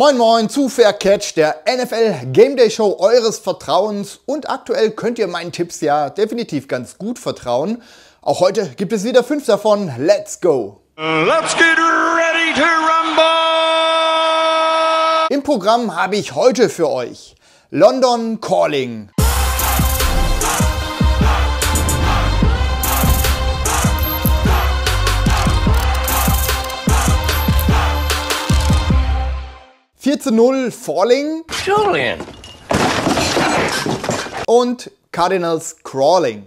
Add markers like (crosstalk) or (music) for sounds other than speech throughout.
Moin Moin zu Fair Catch, der NFL Game Day Show eures Vertrauens. Und aktuell könnt ihr meinen Tipps ja definitiv ganz gut vertrauen. Auch heute gibt es wieder fünf davon. Let's go! Let's get ready to rumble! Im Programm habe ich heute für euch London Calling. 4 zu 0 Falling. Julian. Und Cardinals Crawling.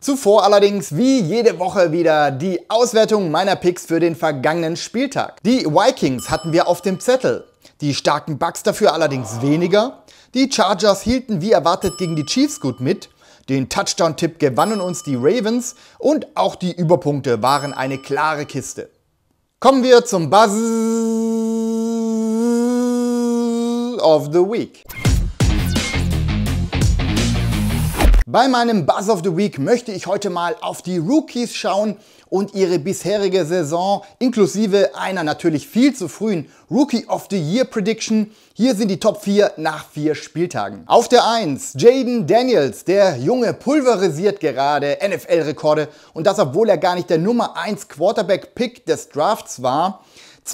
Zuvor allerdings wie jede Woche wieder die Auswertung meiner Picks für den vergangenen Spieltag. Die Vikings hatten wir auf dem Zettel, die starken Bucks dafür allerdings weniger. Die Chargers hielten wie erwartet gegen die Chiefs gut mit. Den Touchdown-Tipp gewannen uns die Ravens und auch die Überpunkte waren eine klare Kiste. Kommen wir zum Buzz of the Week. Bei meinem Buzz of the Week möchte ich heute mal auf die Rookies schauen und ihre bisherige Saison inklusive einer natürlich viel zu frühen Rookie of the Year Prediction. Hier sind die Top 4 nach vier Spieltagen. Auf der 1 Jaden Daniels, der Junge pulverisiert gerade NFL-Rekorde und das obwohl er gar nicht der Nummer 1 Quarterback-Pick des Drafts war.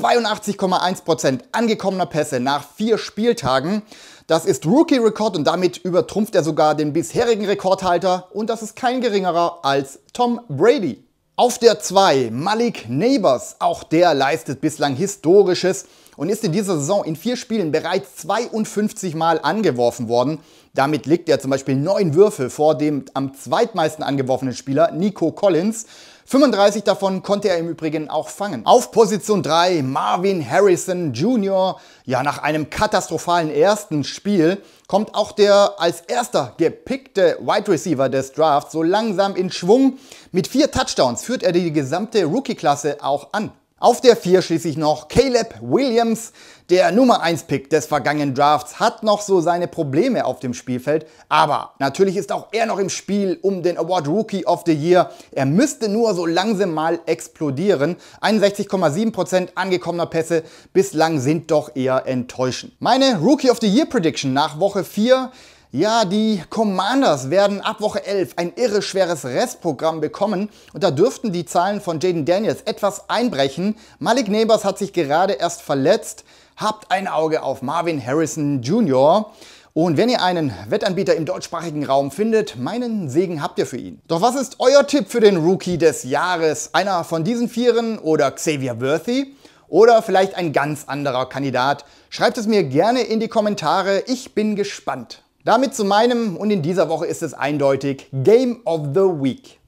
82,1% angekommener Pässe nach vier Spieltagen. Das ist Rookie-Rekord und damit übertrumpft er sogar den bisherigen Rekordhalter und das ist kein geringerer als Tom Brady. Auf der 2 Malik Neighbors, auch der leistet bislang Historisches und ist in dieser Saison in vier Spielen bereits 52 Mal angeworfen worden. Damit liegt er zum Beispiel neun Würfe vor dem am zweitmeisten angeworfenen Spieler Nico Collins 35 davon konnte er im Übrigen auch fangen. Auf Position 3 Marvin Harrison Jr. Ja, nach einem katastrophalen ersten Spiel kommt auch der als erster gepickte Wide Receiver des Drafts so langsam in Schwung. Mit vier Touchdowns führt er die gesamte Rookie-Klasse auch an. Auf der 4 schließlich noch Caleb Williams. Der Nummer 1 Pick des vergangenen Drafts hat noch so seine Probleme auf dem Spielfeld, aber natürlich ist auch er noch im Spiel um den Award Rookie of the Year. Er müsste nur so langsam mal explodieren. 61,7% angekommener Pässe bislang sind doch eher enttäuschend. Meine Rookie of the Year Prediction nach Woche 4 ja, die Commanders werden ab Woche 11 ein irre schweres Restprogramm bekommen und da dürften die Zahlen von Jaden Daniels etwas einbrechen. Malik Neighbors hat sich gerade erst verletzt. Habt ein Auge auf Marvin Harrison Jr. Und wenn ihr einen Wettanbieter im deutschsprachigen Raum findet, meinen Segen habt ihr für ihn. Doch was ist euer Tipp für den Rookie des Jahres? Einer von diesen Vieren oder Xavier Worthy? Oder vielleicht ein ganz anderer Kandidat? Schreibt es mir gerne in die Kommentare. Ich bin gespannt. Damit zu meinem und in dieser Woche ist es eindeutig Game of the Week.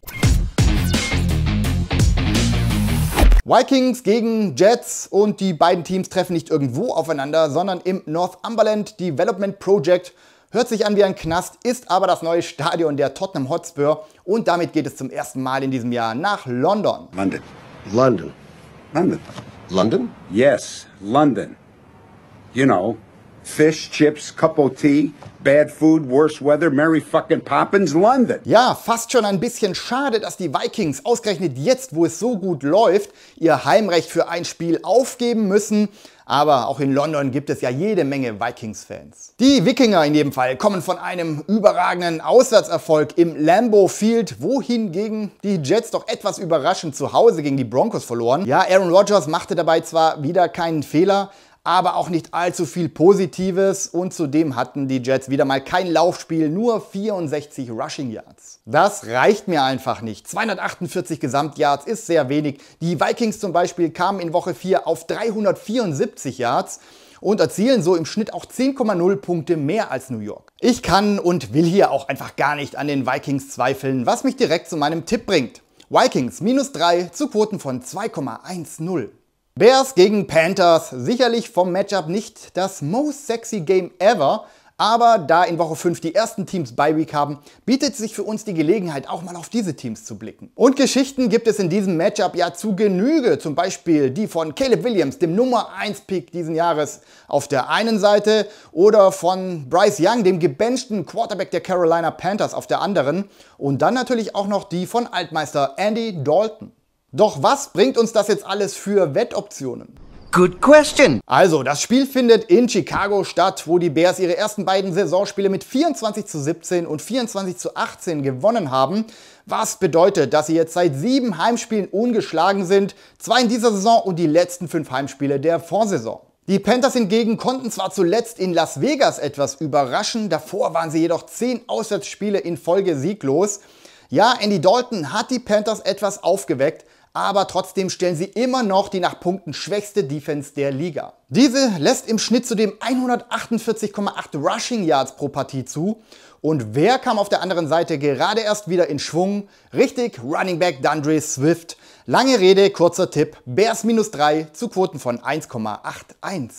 Vikings gegen Jets und die beiden Teams treffen nicht irgendwo aufeinander, sondern im Northumberland Development Project. Hört sich an wie ein Knast, ist aber das neue Stadion der Tottenham Hotspur und damit geht es zum ersten Mal in diesem Jahr nach London. London. London. London. London? Yes, London. You know, Fish, Chips, Cup of Tea, Bad Food, Worse Weather, Merry Fucking Poppins, London. Ja, fast schon ein bisschen schade, dass die Vikings ausgerechnet jetzt, wo es so gut läuft, ihr Heimrecht für ein Spiel aufgeben müssen. Aber auch in London gibt es ja jede Menge Vikings-Fans. Die Wikinger in jedem Fall kommen von einem überragenden Auswärtserfolg im Lambeau Field, wohingegen die Jets doch etwas überraschend zu Hause gegen die Broncos verloren. Ja, Aaron Rodgers machte dabei zwar wieder keinen Fehler, aber auch nicht allzu viel Positives und zudem hatten die Jets wieder mal kein Laufspiel, nur 64 Rushing Yards. Das reicht mir einfach nicht. 248 Gesamtyards ist sehr wenig. Die Vikings zum Beispiel kamen in Woche 4 auf 374 Yards und erzielen so im Schnitt auch 10,0 Punkte mehr als New York. Ich kann und will hier auch einfach gar nicht an den Vikings zweifeln, was mich direkt zu meinem Tipp bringt. Vikings minus 3 zu Quoten von 2,10. Bears gegen Panthers, sicherlich vom Matchup nicht das most sexy Game ever, aber da in Woche 5 die ersten Teams by Week haben, bietet sich für uns die Gelegenheit, auch mal auf diese Teams zu blicken. Und Geschichten gibt es in diesem Matchup ja zu Genüge. Zum Beispiel die von Caleb Williams, dem Nummer 1 Pick diesen Jahres auf der einen Seite oder von Bryce Young, dem gebenchten Quarterback der Carolina Panthers auf der anderen. Und dann natürlich auch noch die von Altmeister Andy Dalton. Doch was bringt uns das jetzt alles für Wettoptionen? Good question. Also, das Spiel findet in Chicago statt, wo die Bears ihre ersten beiden Saisonspiele mit 24 zu 17 und 24 zu 18 gewonnen haben. Was bedeutet, dass sie jetzt seit sieben Heimspielen ungeschlagen sind, zwei in dieser Saison und die letzten fünf Heimspiele der Vorsaison. Die Panthers hingegen konnten zwar zuletzt in Las Vegas etwas überraschen, davor waren sie jedoch zehn Auswärtsspiele in Folge sieglos. Ja, Andy Dalton hat die Panthers etwas aufgeweckt, aber trotzdem stellen sie immer noch die nach Punkten schwächste Defense der Liga. Diese lässt im Schnitt zudem 148,8 Rushing Yards pro Partie zu und wer kam auf der anderen Seite gerade erst wieder in Schwung? Richtig, Running Back Dandre Swift. Lange Rede, kurzer Tipp, Bears minus 3 zu Quoten von 1,81.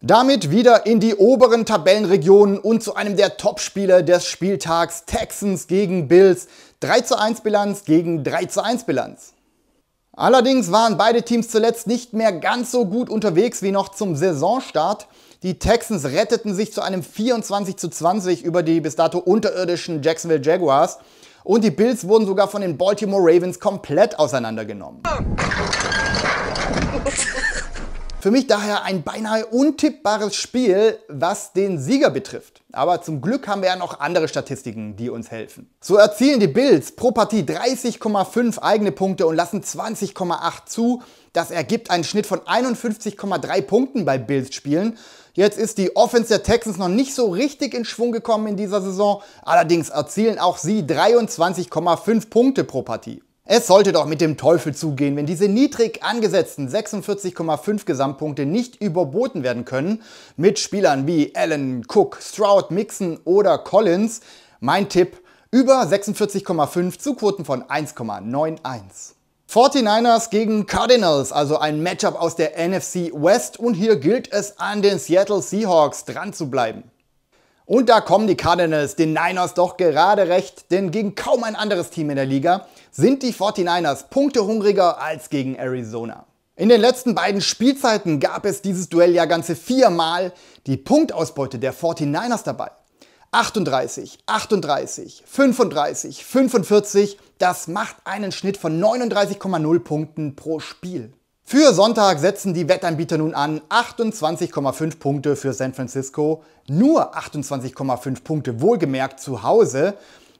Damit wieder in die oberen Tabellenregionen und zu einem der Topspieler des Spieltags Texans gegen Bills. 3 zu 1 Bilanz gegen 3 zu 1 Bilanz. Allerdings waren beide Teams zuletzt nicht mehr ganz so gut unterwegs wie noch zum Saisonstart. Die Texans retteten sich zu einem 24 zu 20 über die bis dato unterirdischen Jacksonville Jaguars und die Bills wurden sogar von den Baltimore Ravens komplett auseinandergenommen. (laughs) Für mich daher ein beinahe untippbares Spiel, was den Sieger betrifft. Aber zum Glück haben wir ja noch andere Statistiken, die uns helfen. So erzielen die Bills pro Partie 30,5 eigene Punkte und lassen 20,8 zu. Das ergibt einen Schnitt von 51,3 Punkten bei Bills Spielen. Jetzt ist die Offense der Texans noch nicht so richtig in Schwung gekommen in dieser Saison. Allerdings erzielen auch sie 23,5 Punkte pro Partie. Es sollte doch mit dem Teufel zugehen, wenn diese niedrig angesetzten 46,5 Gesamtpunkte nicht überboten werden können mit Spielern wie Allen, Cook, Stroud, Mixon oder Collins. Mein Tipp, über 46,5 zu Quoten von 1,91. 49ers gegen Cardinals, also ein Matchup aus der NFC West und hier gilt es an den Seattle Seahawks dran zu bleiben. Und da kommen die Cardinals den Niners doch gerade recht, denn gegen kaum ein anderes Team in der Liga sind die 49ers punktehungriger als gegen Arizona. In den letzten beiden Spielzeiten gab es dieses Duell ja ganze viermal die Punktausbeute der 49ers dabei. 38, 38, 35, 45, das macht einen Schnitt von 39,0 Punkten pro Spiel. Für Sonntag setzen die Wettanbieter nun an 28,5 Punkte für San Francisco, nur 28,5 Punkte wohlgemerkt zu Hause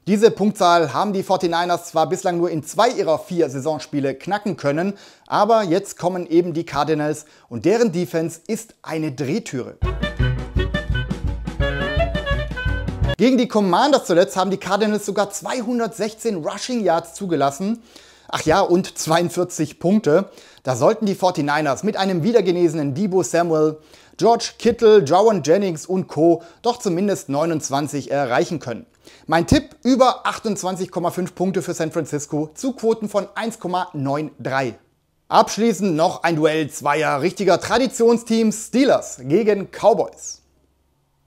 diese Punktzahl haben die 49ers zwar bislang nur in zwei ihrer vier Saisonspiele knacken können, aber jetzt kommen eben die Cardinals und deren Defense ist eine Drehtüre. Gegen die Commanders zuletzt haben die Cardinals sogar 216 Rushing Yards zugelassen. Ach ja, und 42 Punkte. Da sollten die 49ers mit einem wiedergenesenen Debo Samuel, George Kittle, Jawan Jennings und Co. doch zumindest 29 erreichen können. Mein Tipp über 28,5 Punkte für San Francisco zu Quoten von 1,93. Abschließend noch ein Duell zweier richtiger Traditionsteams Steelers gegen Cowboys.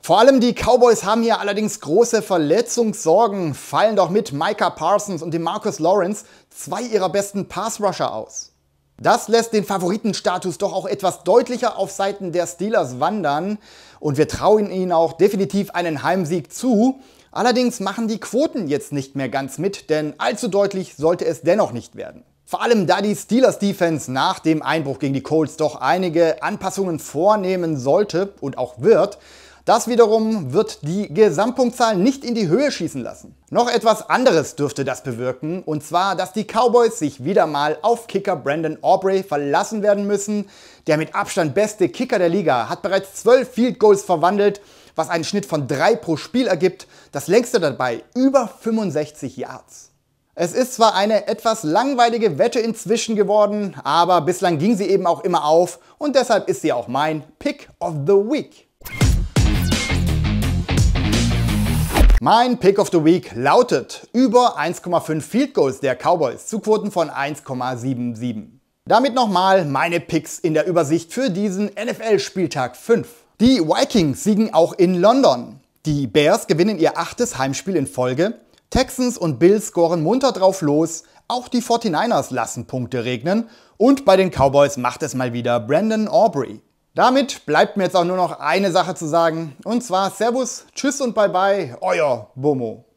Vor allem die Cowboys haben hier allerdings große Verletzungssorgen, fallen doch mit Micah Parsons und dem Marcus Lawrence zwei ihrer besten Passrusher aus. Das lässt den Favoritenstatus doch auch etwas deutlicher auf Seiten der Steelers wandern und wir trauen ihnen auch definitiv einen Heimsieg zu. Allerdings machen die Quoten jetzt nicht mehr ganz mit, denn allzu deutlich sollte es dennoch nicht werden. Vor allem da die Steelers Defense nach dem Einbruch gegen die Colts doch einige Anpassungen vornehmen sollte und auch wird, das wiederum wird die Gesamtpunktzahl nicht in die Höhe schießen lassen. Noch etwas anderes dürfte das bewirken, und zwar, dass die Cowboys sich wieder mal auf Kicker Brandon Aubrey verlassen werden müssen. Der mit Abstand beste Kicker der Liga hat bereits 12 Field Goals verwandelt, was einen Schnitt von 3 pro Spiel ergibt, das längste dabei über 65 Yards. Es ist zwar eine etwas langweilige Wette inzwischen geworden, aber bislang ging sie eben auch immer auf und deshalb ist sie auch mein Pick of the Week. Mein Pick of the Week lautet über 1,5 Field Goals der Cowboys zu Quoten von 1,77. Damit nochmal meine Picks in der Übersicht für diesen NFL-Spieltag 5. Die Vikings siegen auch in London. Die Bears gewinnen ihr achtes Heimspiel in Folge. Texans und Bills scoren munter drauf los. Auch die 49ers lassen Punkte regnen. Und bei den Cowboys macht es mal wieder Brandon Aubrey. Damit bleibt mir jetzt auch nur noch eine Sache zu sagen und zwar Servus, Tschüss und Bye Bye, euer Bomo.